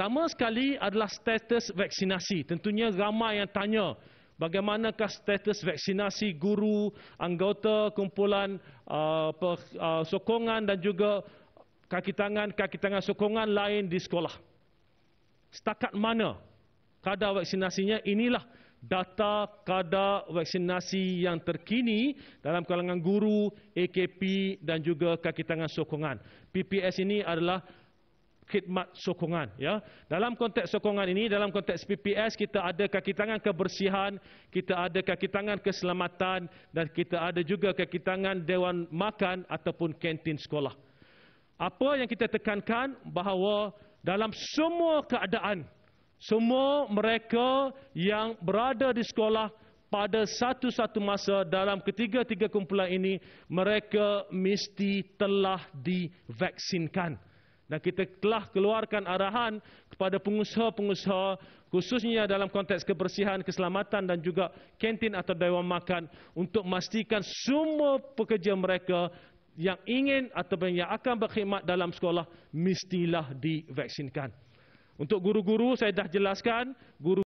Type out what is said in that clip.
Pertama sekali adalah status vaksinasi. Tentunya ramai yang tanya bagaimanakah status vaksinasi guru, anggota, kumpulan uh, uh sokongan dan juga kaki tangan-kaki tangan sokongan lain di sekolah. Setakat mana kadar vaksinasinya inilah data kadar vaksinasi yang terkini dalam kalangan guru, AKP dan juga kaki tangan sokongan. PPS ini adalah khidmat sokongan ya dalam konteks sokongan ini dalam konteks PPS kita ada kaki tangan kebersihan kita ada kaki tangan keselamatan dan kita ada juga kaki tangan dewan makan ataupun kantin sekolah apa yang kita tekankan bahawa dalam semua keadaan semua mereka yang berada di sekolah pada satu-satu masa dalam ketiga-tiga kumpulan ini mereka mesti telah divaksinkan dan kita telah keluarkan arahan kepada pengusaha-pengusaha khususnya dalam konteks kebersihan, keselamatan dan juga kantin atau dewan makan untuk memastikan semua pekerja mereka yang ingin atau yang akan berkhidmat dalam sekolah mestilah divaksinkan. Untuk guru-guru saya dah jelaskan, guru